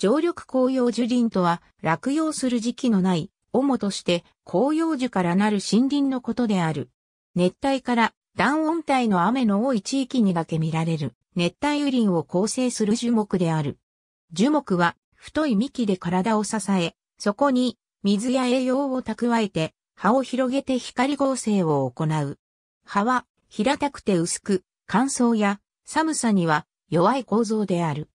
常緑紅葉樹林とは、落葉する時期のない、主として紅葉樹からなる森林のことである。熱帯から暖温帯の雨の多い地域にだけ見られる、熱帯雨林を構成する樹木である。樹木は、太い幹で体を支え、そこに水や栄養を蓄えて、葉を広げて光合成を行う。葉は平たくて薄く、乾燥や寒さには弱い構造である。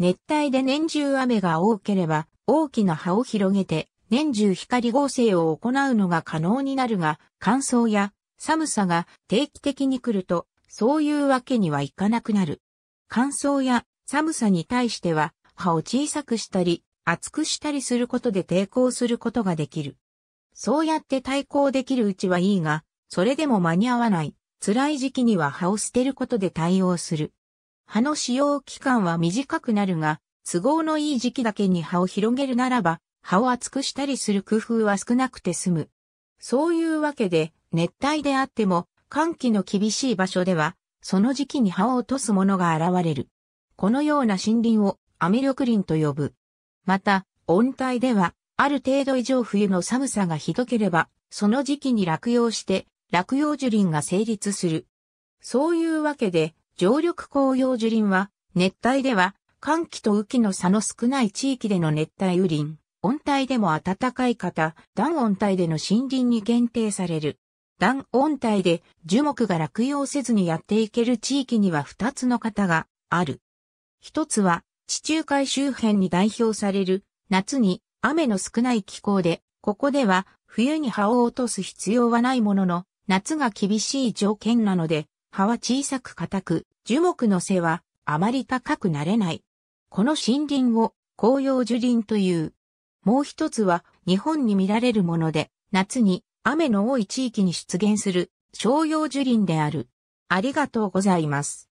熱帯で年中雨が多ければ、大きな葉を広げて、年中光合成を行うのが可能になるが、乾燥や寒さが定期的に来ると、そういうわけにはいかなくなる。乾燥や寒さに対しては、葉を小さくしたり、厚くしたりすることで抵抗することができる。そうやって対抗できるうちはいいが、それでも間に合わない、辛い時期には葉を捨てることで対応する。葉の使用期間は短くなるが、都合のいい時期だけに葉を広げるならば、葉を厚くしたりする工夫は少なくて済む。そういうわけで、熱帯であっても、寒気の厳しい場所では、その時期に葉を落とすものが現れる。このような森林をアク緑林と呼ぶ。また、温帯では、ある程度以上冬の寒さがひどければ、その時期に落葉して、落葉樹林が成立する。そういうわけで、常緑紅葉樹林は、熱帯では、寒気と雨季の差の少ない地域での熱帯雨林、温帯でも暖かい方、暖温帯での森林に限定される。暖温帯で樹木が落葉せずにやっていける地域には2つの方がある。一つは、地中海周辺に代表される、夏に雨の少ない気候で、ここでは冬に葉を落とす必要はないものの、夏が厳しい条件なので、葉は小さく硬く、樹木の背はあまり高くなれない。この森林を紅葉樹林という。もう一つは日本に見られるもので、夏に雨の多い地域に出現する商用樹林である。ありがとうございます。